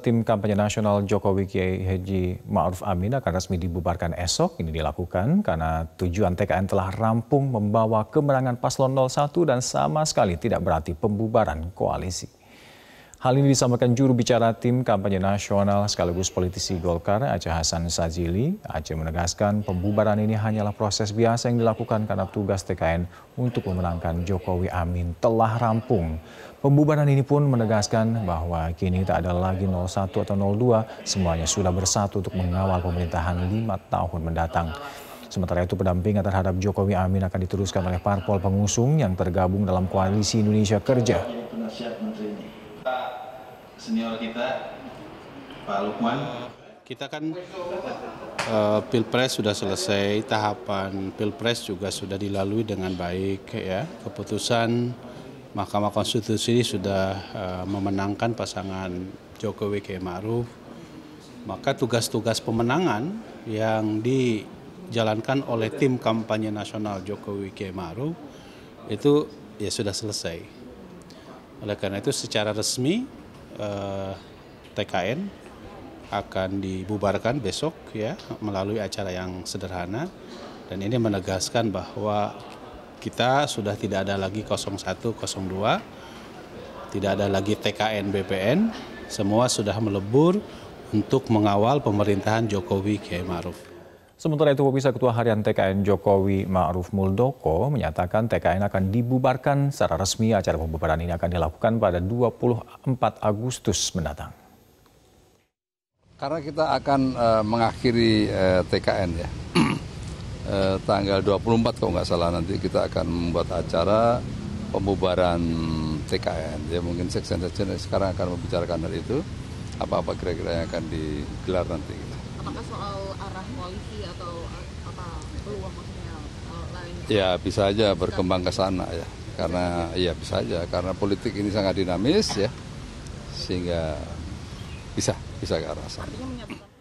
Tim kampanye nasional Jokowi Kiai Haji Ma'ruf Amin akan resmi dibubarkan esok. Ini dilakukan karena tujuan TKN telah rampung membawa kemenangan paslon 01 dan sama sekali tidak berarti pembubaran koalisi. Hal ini disampaikan juru bicara tim kampanye nasional sekaligus politisi Golkar, Aceh Hasan Sajili. Aceh menegaskan pembubaran ini hanyalah proses biasa yang dilakukan karena tugas TKN untuk memenangkan Jokowi Amin telah rampung. Pembubaran ini pun menegaskan bahwa kini tak ada lagi 01 atau 02, semuanya sudah bersatu untuk mengawal pemerintahan lima tahun mendatang. Sementara itu pendampingan terhadap Jokowi Amin akan diteruskan oleh parpol pengusung yang tergabung dalam Koalisi Indonesia Kerja senior kita, Pak Lukman. Kita kan uh, pilpres sudah selesai, tahapan pilpres juga sudah dilalui dengan baik ya. Keputusan Mahkamah Konstitusi sudah uh, memenangkan pasangan Jokowi K Ma'ruf. Maka tugas-tugas pemenangan yang dijalankan oleh tim kampanye nasional Jokowi K Ma'ruf itu ya sudah selesai. Oleh karena itu secara resmi eh, TKN akan dibubarkan besok ya melalui acara yang sederhana dan ini menegaskan bahwa kita sudah tidak ada lagi 0102 tidak ada lagi TKN BPN semua sudah melebur untuk mengawal pemerintahan Jokowi Kiai Maruf. Sementara itu, pemirsa Ketua Harian TKN Jokowi Ma'ruf Muldoko menyatakan TKN akan dibubarkan secara resmi. Acara pembubaran ini akan dilakukan pada 24 Agustus mendatang. Karena kita akan uh, mengakhiri uh, eh, TKN ya. uh, tanggal 24 kalau nggak salah nanti kita akan membuat acara pembubaran TKN. Ya mungkin seksen-seksen sekarang akan membicarakan hal itu. Apa-apa kira-kira yang akan digelar nanti gitu apakah soal arah koalisi atau apa peluang maksudnya lain? Ya bisa aja berkembang ke sana ya karena ya bisa aja karena politik ini sangat dinamis ya sehingga bisa bisa ke arah sana.